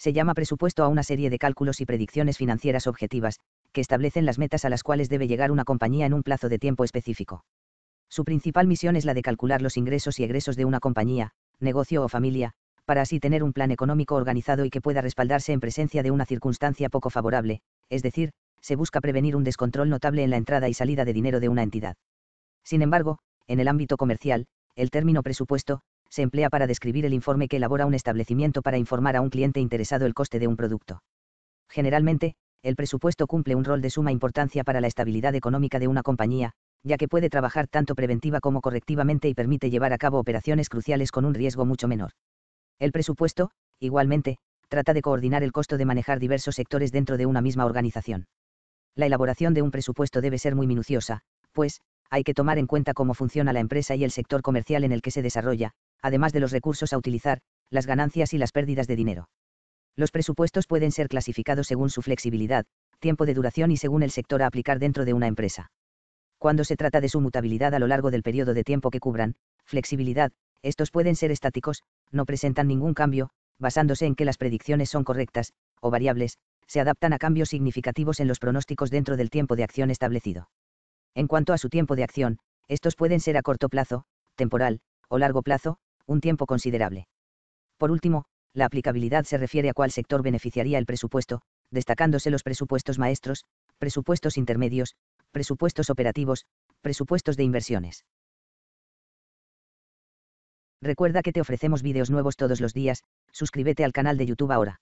se llama presupuesto a una serie de cálculos y predicciones financieras objetivas, que establecen las metas a las cuales debe llegar una compañía en un plazo de tiempo específico. Su principal misión es la de calcular los ingresos y egresos de una compañía, negocio o familia, para así tener un plan económico organizado y que pueda respaldarse en presencia de una circunstancia poco favorable, es decir, se busca prevenir un descontrol notable en la entrada y salida de dinero de una entidad. Sin embargo, en el ámbito comercial, el término presupuesto, se emplea para describir el informe que elabora un establecimiento para informar a un cliente interesado el coste de un producto. Generalmente, el presupuesto cumple un rol de suma importancia para la estabilidad económica de una compañía, ya que puede trabajar tanto preventiva como correctivamente y permite llevar a cabo operaciones cruciales con un riesgo mucho menor. El presupuesto, igualmente, trata de coordinar el costo de manejar diversos sectores dentro de una misma organización. La elaboración de un presupuesto debe ser muy minuciosa, pues, hay que tomar en cuenta cómo funciona la empresa y el sector comercial en el que se desarrolla, además de los recursos a utilizar, las ganancias y las pérdidas de dinero. Los presupuestos pueden ser clasificados según su flexibilidad, tiempo de duración y según el sector a aplicar dentro de una empresa. Cuando se trata de su mutabilidad a lo largo del periodo de tiempo que cubran, flexibilidad, estos pueden ser estáticos, no presentan ningún cambio, basándose en que las predicciones son correctas, o variables, se adaptan a cambios significativos en los pronósticos dentro del tiempo de acción establecido. En cuanto a su tiempo de acción, estos pueden ser a corto plazo, temporal, o largo plazo, un tiempo considerable. Por último, la aplicabilidad se refiere a cuál sector beneficiaría el presupuesto, destacándose los presupuestos maestros, presupuestos intermedios, presupuestos operativos, presupuestos de inversiones. Recuerda que te ofrecemos vídeos nuevos todos los días, suscríbete al canal de YouTube ahora.